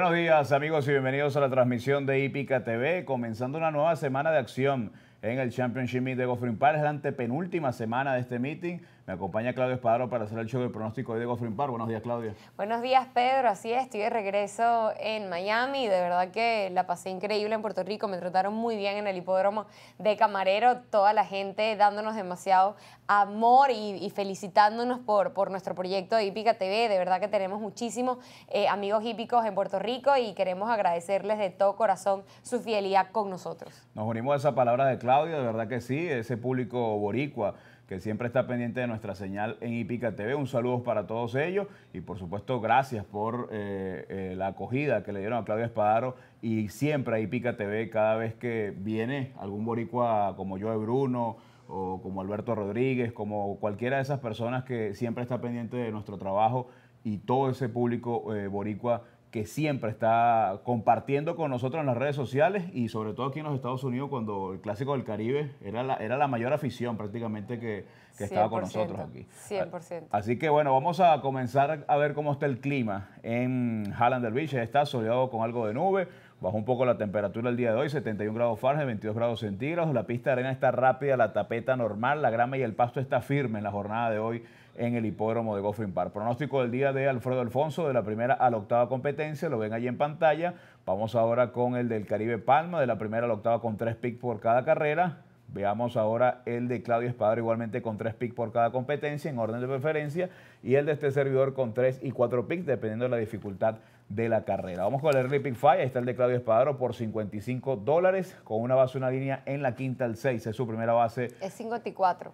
buenos días amigos y bienvenidos a la transmisión de Hípica TV, comenzando una nueva semana de acción en el Championship Meet de Gofrin Park, es la antepenúltima semana de este meeting me acompaña Claudio Espadaro para hacer el show de pronóstico de Diego Buenos días, Claudia. Buenos días, Pedro. Así es, estoy de regreso en Miami. De verdad que la pasé increíble en Puerto Rico. Me trataron muy bien en el hipódromo de Camarero. Toda la gente dándonos demasiado amor y, felicitándonos por, por nuestro proyecto de Hípica TV. De verdad que tenemos muchísimos eh, amigos hípicos en Puerto Rico y queremos agradecerles de todo corazón su fidelidad con nosotros. Nos unimos a esa palabra de Claudio. De verdad que sí, ese público boricua que siempre está pendiente de nuestra señal en Ipica TV. Un saludo para todos ellos y por supuesto gracias por eh, eh, la acogida que le dieron a Claudia Espadaro y siempre a Ipica TV cada vez que viene algún boricua como yo de Bruno o como Alberto Rodríguez, como cualquiera de esas personas que siempre está pendiente de nuestro trabajo y todo ese público eh, boricua que siempre está compartiendo con nosotros en las redes sociales y sobre todo aquí en los Estados Unidos cuando el Clásico del Caribe era la, era la mayor afición prácticamente que, estaba con nosotros aquí. 100%. Así que bueno, vamos a comenzar a ver cómo está el clima en Hallander Beach. Está soleado con algo de nube, bajó un poco la temperatura el día de hoy, 71 grados Fahrenheit, 22 grados centígrados. La pista de arena está rápida, la tapeta normal, la grama y el pasto está firme en la jornada de hoy en el hipódromo de Goffin Park. Pronóstico del día de Alfredo Alfonso de la primera a la octava competencia, lo ven ahí en pantalla. Vamos ahora con el del Caribe Palma de la primera a la octava con tres picks por cada carrera. Veamos ahora el de Claudio Espadro, igualmente con tres picks por cada competencia en orden de preferencia y el de este servidor con tres y cuatro picks dependiendo de la dificultad de la carrera. Vamos con el early pick ahí está el de Claudio Espadro por 55 dólares con una base, una línea en la quinta al 6, es su primera base. Es 54.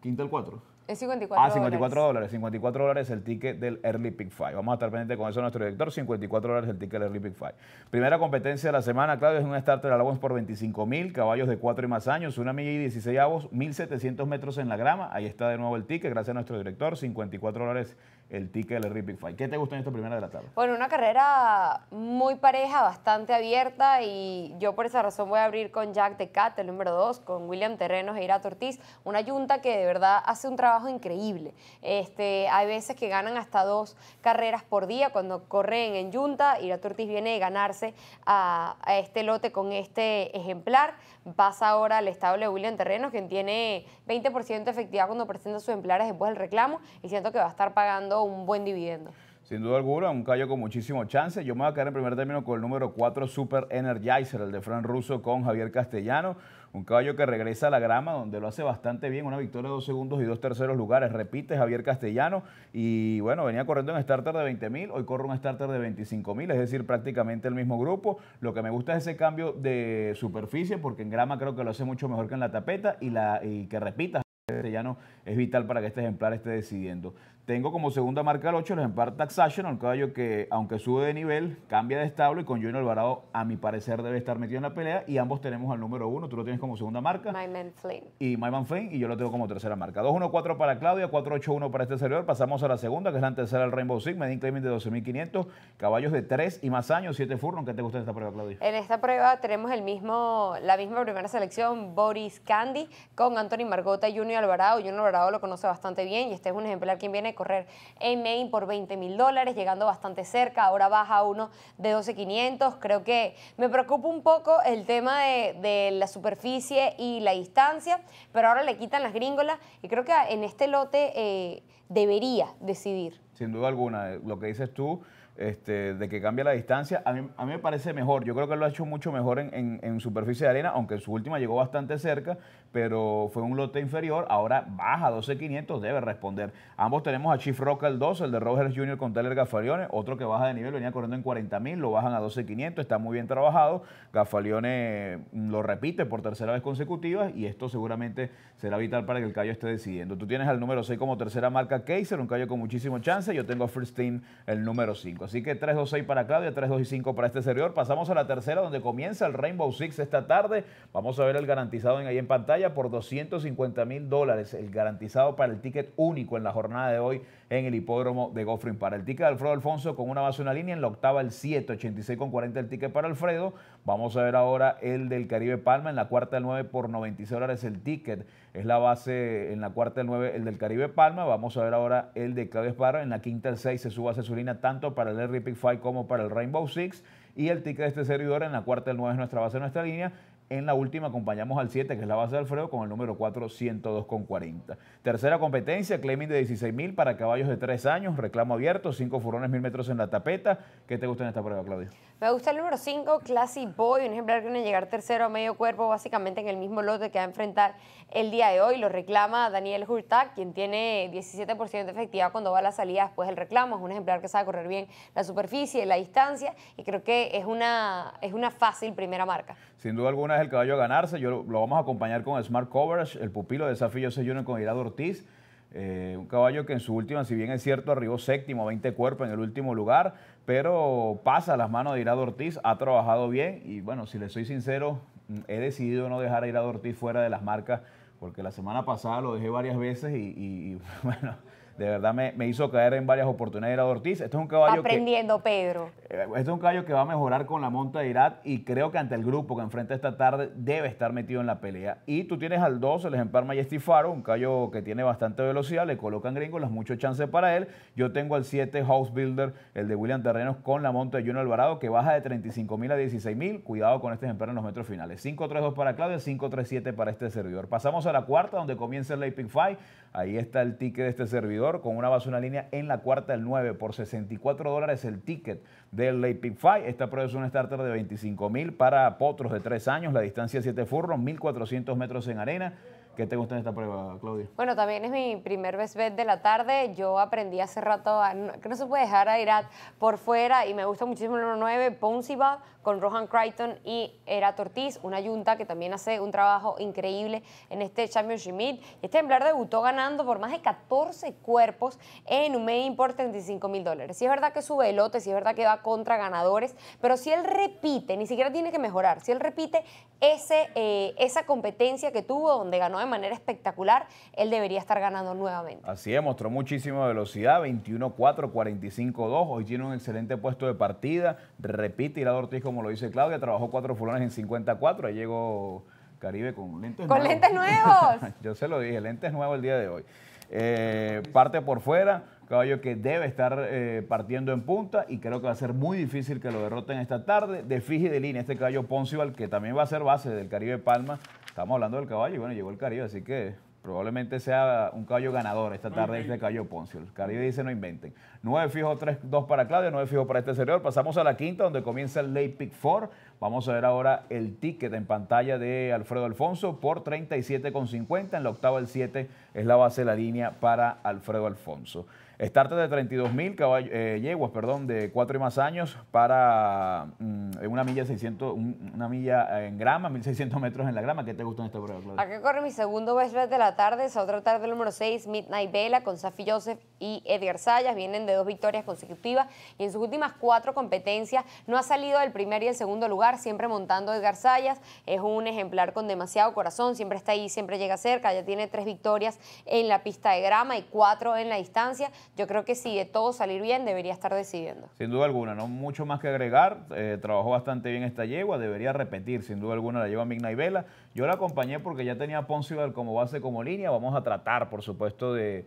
quinta al 4. Es 54 Ah, 54 dólares. 54 dólares el ticket del Early Pick 5. Vamos a estar pendientes con eso nuestro director. 54 dólares el ticket del Early Pick 5. Primera competencia de la semana, Claudio, es un starter allowance por 25 mil, caballos de 4 y más años, una milla y 16 avos, 1.700 metros en la grama. Ahí está de nuevo el ticket, gracias a nuestro director. 54 dólares el ticket del Ripping Fight. ¿Qué te gustó en esta primera de la tarde? Bueno, una carrera muy pareja, bastante abierta y yo por esa razón voy a abrir con Jack de Cat, el número 2, con William Terrenos e Ira Tortiz una yunta que de verdad hace un trabajo increíble. Este, hay veces que ganan hasta dos carreras por día cuando corren en yunta. Ira Tortiz viene de ganarse a, este lote con este ejemplar. Pasa ahora al estable de William Terrenos, quien tiene 20% de efectividad cuando presenta sus ejemplares después del reclamo y siento que va a estar pagando un buen dividendo. Sin duda alguna, un caballo con muchísimo chance. Yo me voy a quedar en primer término con el número 4, Super Energizer, el de Fran Russo con Javier Castellano. Un caballo que regresa a la grama, donde lo hace bastante bien. Una victoria de dos segundos y dos terceros lugares. Repite Javier Castellano. Y bueno, venía corriendo en starter de 20.000, Hoy corre un starter de 25.000 es decir, prácticamente el mismo grupo. Lo que me gusta es ese cambio de superficie, porque en grama creo que lo hace mucho mejor que en la tapeta y, la, y que repita Castellano es vital para que este ejemplar esté decidiendo. Tengo como segunda marca el 8 el ejemplar Taxation, un caballo que, aunque sube de nivel, cambia de establo y con Junior Alvarado, a mi parecer, debe estar metido en la pelea. Y ambos tenemos al número uno, tú lo tienes como segunda marca. My Man Flynn. Y My Man Flynn, y yo lo tengo como tercera marca. 2-1-4 para Claudia, 4-8-1 para este servidor. Pasamos a la segunda, que es la tercera del Rainbow Six, Medin Claiming de 12.500, caballos de 3 y más años, 7 furnos. ¿Qué te gusta de esta prueba, Claudia? En esta prueba tenemos el mismo, la misma primera selección, Boris Candy, con Anthony Margota y Junior Alvarado. Junior Alvarado lo conoce bastante bien y este es un ejemplar quien viene correr en Maine por 20 mil dólares, llegando bastante cerca, ahora baja uno de 12,500. Creo que me preocupa un poco el tema de, la superficie y la distancia, pero ahora le quitan las gringolas y creo que en este lote eh, debería decidir. Sin duda alguna, eh, lo que dices tú este, de que cambia la distancia, a mí, me parece mejor. Yo creo que lo ha hecho mucho mejor en, superficie de arena, aunque su última llegó bastante cerca, pero fue un lote inferior. Ahora baja 12.500, debe responder. Ambos tenemos a Chief Rock el 2, el de Rogers Jr. con Taylor Gafalione otro que baja de nivel, venía corriendo en 40.000, lo bajan a 12.500, está muy bien trabajado. Gafalione mm, lo repite por tercera vez consecutiva y esto seguramente será vital para que el callo esté decidiendo. Tú tienes al número 6 como tercera marca Kaiser, un callo con muchísimo chance. Yo tengo a First Team el número 5 así que 3-2-6 para Claudia, 3-2-5 para este servidor. Pasamos a la tercera donde comienza el Rainbow Six esta tarde. Vamos a ver el garantizado en, ahí en pantalla por 250 mil dólares, el garantizado para el ticket único en la jornada de hoy en el hipódromo de goffrey Para el ticket de Alfredo Alfonso con una base una línea, en la octava el 7, 86 con 40 el ticket para Alfredo. Vamos a ver ahora el del Caribe Palma, en la cuarta el 9 por 96 dólares el ticket es la base en la cuarta del 9, el del Caribe Palma. Vamos a ver ahora el de Claudio Esparra. En la quinta del 6 se suba a línea tanto para el Larry Pick 5 como para el Rainbow Six. Y el ticket de este servidor en la cuarta del 9 es nuestra base, nuestra línea. En la última acompañamos al 7, que es la base de Alfredo, con el número 4, 102,40. Tercera competencia, claiming de 16.000 para caballos de 3 años, reclamo abierto, 5 furones, 1.000 metros en la tapeta. ¿Qué te gusta en esta prueba, Claudio? Me gusta el número 5, Classy Boy, un ejemplar que viene a llegar tercero a medio cuerpo, básicamente en el mismo lote que va a enfrentar el día de hoy. Lo reclama Daniel Hurtak, quien tiene 17% de efectividad cuando va a la salida después del reclamo. Es un ejemplar que sabe correr bien la superficie, la distancia, y creo que es una, es una fácil primera marca. Sin duda alguna es el caballo a ganarse. Yo lo, vamos a acompañar con Smart Coverage, el pupilo de Desafío se Junior con Irado Ortiz. Eh, un caballo que en su última, si bien es cierto, arribó séptimo, 20 cuerpos en el último lugar, pero pasa las manos de Irado Ortiz, ha trabajado bien y bueno, si le soy sincero, mm, he decidido no dejar a Irado Ortiz fuera de las marcas porque la semana pasada lo dejé varias veces y bueno, de verdad me, hizo caer en varias oportunidades de Ortiz. Esto es un caballo Aprendiendo, Pedro. Este es un caballo que va a mejorar con la monta de Irat y creo que ante el grupo que enfrenta esta tarde debe estar metido en la pelea. Y tú tienes al 2, el ejemplar Majesty Faro, un caballo que tiene bastante velocidad, le colocan gringos las mucho chances para él. Yo tengo al 7 House Builder, el de William Terrenos, con la monta de Juno Alvarado, que baja de 35 mil a 16 mil. Cuidado con este ejemplar en los metros finales. 5-3-2 para Claudio 5-3-7 para este servidor. Pasamos a la cuarta, donde comienza el Late fight Ahí está el ticket de este servidor con una base una línea en la cuarta del 9 por 64 dólares el ticket del Late 5. Esta prueba es un starter de 25 mil para potros de 3 años, la distancia 7 furros, 1400 metros en arena. que te gusta en esta prueba, Claudia? Bueno, también es mi primer best bet de la tarde. Yo aprendí hace rato que no se puede dejar a Irat por fuera y me gusta muchísimo el número 9 Ponziba con Rohan Crichton y Era Ortiz, una yunta que también hace un trabajo increíble en este Championship Meet. Este ejemplar debutó ganando por más de 14 cuerpos en un main por 35 mil dólares. Sí es verdad que sube el lote, sí es verdad que va contra ganadores, pero si él repite, ni siquiera tiene que mejorar, si él repite ese, eh, esa competencia que tuvo donde ganó de manera espectacular, él debería estar ganando nuevamente. Así es, mostró muchísima velocidad, 21-4, 45-2, hoy tiene un excelente puesto de partida, repite y la Ortiz como como lo dice Claudia, trabajó cuatro fulones en 54, ahí llegó Caribe con lentes nuevos. ¡Con lentes nuevos! Yo se lo dije, lentes nuevos el día de hoy. Eh, parte por fuera, caballo que debe estar eh, partiendo en punta y creo que va a ser muy difícil que lo derroten esta tarde. De Fiji de línea, este caballo Poncival, que también va a ser base del Caribe Palma. Estamos hablando del caballo y bueno, llegó el Caribe, así que Probablemente sea un caballo ganador esta tarde, este caballo Poncio. El Caribe dice no inventen. 9 fijos, 3, 2 para Claudio, 9 fijos para este señor. Pasamos a la quinta, donde comienza el late pick 4. Vamos a ver ahora el ticket en pantalla de Alfredo Alfonso por 37,50. En la octava, el 7 es la base de la línea para Alfredo Alfonso. Estarte de 32 mil eh, yeguas, perdón, de 4 y más años para mm, una milla 600, una milla en grama, 1600 metros en la grama. ¿Qué te gustó en este programa, Claudia? Acá corre mi segundo best de la tarde, es otra tarde número 6, Midnight Vela con Safi Joseph y Edgar Sayas. Vienen de dos victorias consecutivas y en sus últimas cuatro competencias no ha salido del primer y el segundo lugar, siempre montando Edgar Sayas. Es un ejemplar con demasiado corazón, siempre está ahí, siempre llega cerca. Ya tiene tres victorias en la pista de grama y cuatro en la distancia yo creo que si de todo salir bien, debería estar decidiendo. Sin duda alguna, no mucho más que agregar. Eh, trabajó bastante bien esta yegua, debería repetir, sin duda alguna, la lleva Migna y Vela. Yo la acompañé porque ya tenía Poncival como base, como línea. Vamos a tratar, por supuesto, de,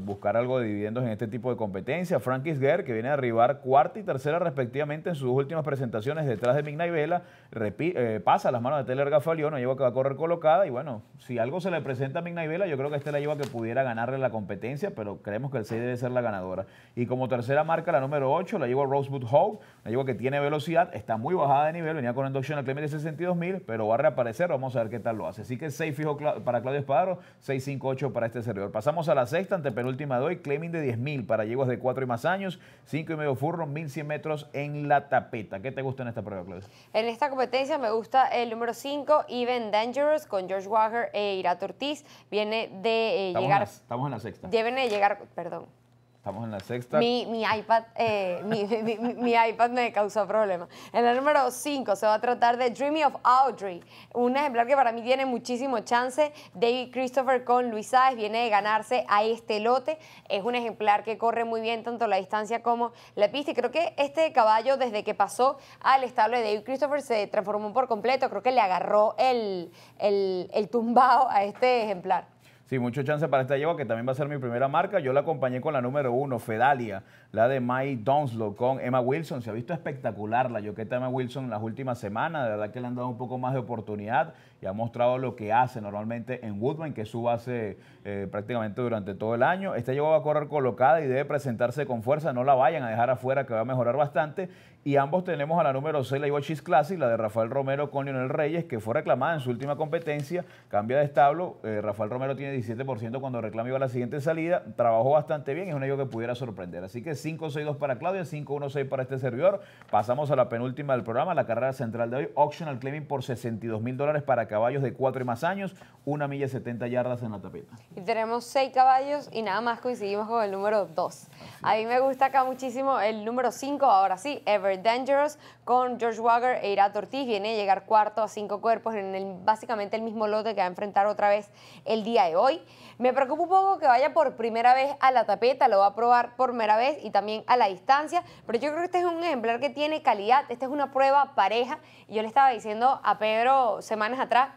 buscar algo de dividendos en este tipo de competencia. Frankis guerre que viene a arribar cuarta y tercera respectivamente en sus últimas presentaciones detrás de Migna y Vela, eh, pasa las manos de Teller Gafalión, no lleva que va a correr colocada. Y bueno, si algo se le presenta a Migna y Vela, yo creo que este la lleva que pudiera ganarle la competencia, pero creemos que el 6 debe ser la ganadora. Y como tercera marca, la número 8, la lleva Rosewood Hope, la lleva que tiene velocidad, está muy bajada de nivel, venía con induction al Clemens de 62.000, pero va a reaparecer. Vamos vamos a ver qué tal lo hace. Así que 6 fijo para Claudio Espadaro, 6.58 para este servidor. Pasamos a la sexta, ante penúltima de hoy, claiming de 10.000 para yeguas de 4 y más años, 5 y medio furro, 1.100 metros en la tapeta. ¿Qué te gusta en esta prueba, Claudio? En esta competencia me gusta el número 5, Even Dangerous, con George Wager e Irato Ortiz. Viene de eh, llegar... estamos en la sexta. Viene de llegar, perdón. Estamos en la sexta. Mi, mi iPad, eh, mi, mi, iPad me causó problemas. En el número 5 se va a tratar de Dreamy of Audrey, un ejemplar que para mí tiene muchísimo chance. David Christopher con Luis Sáez viene de ganarse a este lote. Es un ejemplar que corre muy bien tanto la distancia como la pista. Y creo que este caballo, desde que pasó al establo de David Christopher, se transformó por completo. Creo que le agarró el, el, el tumbao a este ejemplar. Sí, mucho chance para esta lleva que también va a ser mi primera marca. Yo la acompañé con la número uno, Fedalia, la de Mike Donslow con Emma Wilson. Se ha visto espectacular la yoqueta Emma Wilson en las últimas semanas. De verdad que le han dado un poco más de oportunidad y ha mostrado lo que hace normalmente en Woodman, que es su base eh, prácticamente durante todo el año. Esta lleva va a correr colocada y debe presentarse con fuerza. No la vayan a dejar afuera, que va a mejorar bastante. Y ambos tenemos a la número 6, la lleva Chis Classic, la de Rafael Romero con Lionel Reyes, que fue reclamada en su última competencia. Cambia de establo. Eh, Rafael Romero tiene 17% cuando reclamó la siguiente salida. Trabajó bastante bien, es un ello que pudiera sorprender. Así que 5-6-2 para Claudia, 5-1-6 para este servidor. Pasamos a la penúltima del programa, la carrera central de hoy. Optional claiming por 62 mil dólares para caballos de 4 y más años, una milla 70 yardas en la tapeta. Y tenemos 6 caballos y nada más coincidimos con el número 2. A mí me gusta acá muchísimo el número 5, ahora sí, Ever Dangerous, con George Wagner e Ira Ortiz. Viene a llegar cuarto a cinco cuerpos en el, básicamente el mismo lote que va a enfrentar otra vez el día de hoy. Me preocupa un poco que vaya por primera vez a la tapeta, lo va a probar por primera vez y también a la distancia, pero yo creo que este es un ejemplar que tiene calidad, esta es una prueba pareja. y Yo le estaba diciendo a Pedro semanas atrás,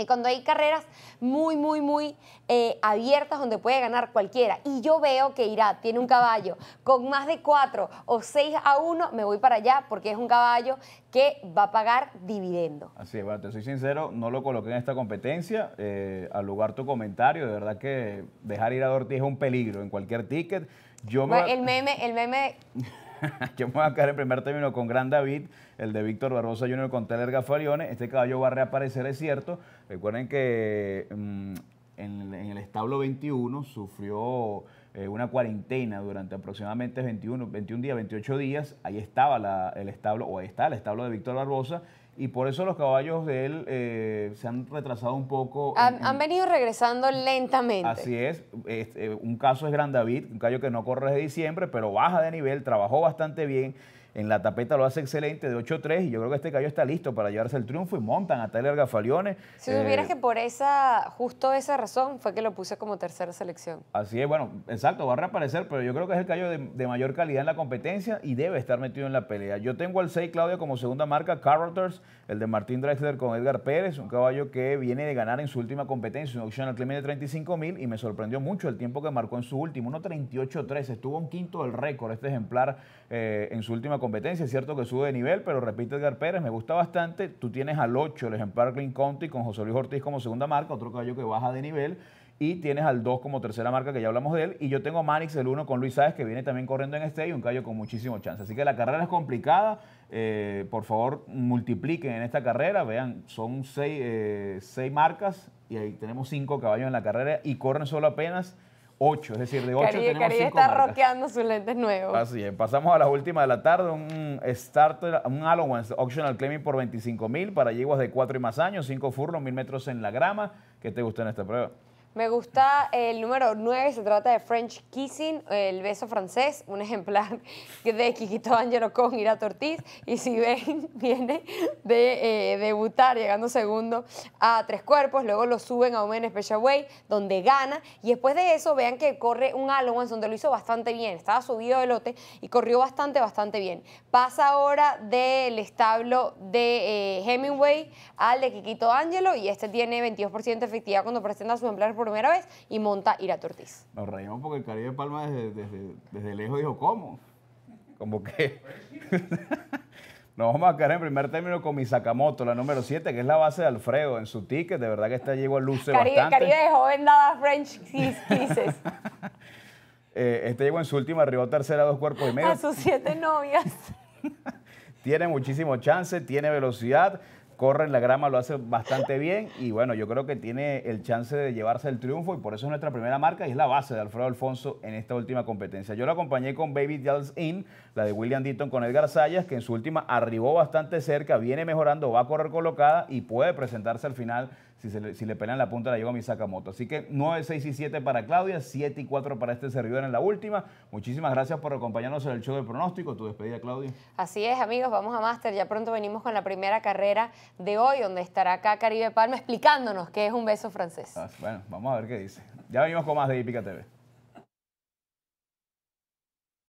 y cuando hay carreras muy, muy, muy eh, abiertas donde puede ganar cualquiera, y yo veo que Irá tiene un caballo con más de 4 o 6 a 1, me voy para allá porque es un caballo que va a pagar dividendo. Así es, te soy sincero, no lo coloqué en esta competencia. Eh, al lugar tu comentario, de verdad que dejar ir a Ortiz es un peligro en cualquier ticket. Yo el meme, el meme Yo me voy a quedar en primer término con Gran David, el de Víctor Barbosa Jr. con Teler Gafarione. Este caballo va a reaparecer, es cierto. Recuerden que mm, en, el establo 21 sufrió eh, una cuarentena durante aproximadamente 21, 21 días, 28 días. Ahí estaba el establo, o ahí está el establo de Víctor Barbosa, y por eso los caballos de él eh, se han retrasado un poco. Han, venido regresando lentamente. Así es. Este, un caso es Gran David, un caballo que no corre desde diciembre, pero baja de nivel, trabajó bastante bien. En la tapeta lo hace excelente de 8-3 y yo creo que este callo está listo para llevarse el triunfo y montan a Tyler Gafaliones. Si eh, que por esa, justo esa razón fue que lo puse como tercera selección. Así es, bueno, exacto, va a reaparecer, pero yo creo que es el callo de, mayor calidad en la competencia y debe estar metido en la pelea. Yo tengo al 6 Claudio como segunda marca, Carruthers, el de Martín Drexler con Edgar Pérez, un caballo que viene de ganar en su última competencia, un al claim de 35 mil y me sorprendió mucho el tiempo que marcó en su último, 1.38-3, estuvo un quinto del récord este ejemplar eh, en su última competencia. Es cierto que sube de nivel, pero repite Edgar Pérez, me gusta bastante. Tú tienes al 8 el ejemplar Green County con José Luis Ortiz como segunda marca, otro caballo que baja de nivel. Y tienes al 2 como tercera marca, que ya hablamos de él. Y yo tengo Manix el 1 con Luis Sáez, que viene también corriendo en este y un caballo con muchísimo chance. Así que la carrera es complicada. Eh, por favor, multipliquen en esta carrera. Vean, son 6 eh, marcas y ahí tenemos 5 caballos en la carrera y corren solo apenas 8, es decir, de 8 Caribe, tenemos 5 está marcas. sus lentes nuevos. Así es, pasamos a la última de la tarde, un starter, un allowance optional claiming por 25 mil para yeguas de 4 y más años, 5 furlos, 1000 metros en la grama. ¿Qué te gustó en esta prueba? Me gusta el número 9, se trata de French Kissing, el beso francés, un ejemplar de Kikito Angelo con Ira Ortiz. Y si ven, viene de eh, debutar llegando segundo a Tres Cuerpos, luego lo suben a Omen Special Way, donde gana. Y después de eso, vean que corre un en donde lo hizo bastante bien. Estaba subido de lote y corrió bastante, bastante bien. Pasa ahora del establo de eh, Hemingway al de Kikito Angelo y este tiene 22% de efectividad cuando presenta su ejemplar primera vez y monta ira Tortiz. Nos reímos porque el Caribe Palma desde, desde, desde lejos dijo, ¿cómo? Como que... Nos vamos a quedar en primer término con mi sacamoto la número 7, que es la base de Alfredo en su ticket. De verdad que está llegó a luce bastante. Caribe de joven nada French kisses. Eh, este llegó en su última, arribó tercera, dos cuerpos y medio. A sus siete novias. tiene muchísimo chance, tiene velocidad corre en la grama, lo hace bastante bien y bueno, yo creo que tiene el chance de llevarse el triunfo y por eso es nuestra primera marca y es la base de Alfredo Alfonso en esta última competencia. Yo lo acompañé con Baby Dolls In, la de William Ditton con Edgar Sayas, que en su última arribó bastante cerca, viene mejorando, va a correr colocada y puede presentarse al final si, le, si le la punta la a mi Sakamoto. Así que 9, 6 y 7 para Claudia, 7 y 4 para este servidor en la última. Muchísimas gracias por acompañarnos en el show de pronóstico. Tu despedida, Claudia. Así es, amigos, vamos a Master. Ya pronto venimos con la primera carrera de hoy, donde estará acá Caribe Palma explicándonos qué es un beso francés. Ah, bueno, vamos a ver qué dice. Ya venimos con más de Ipica TV.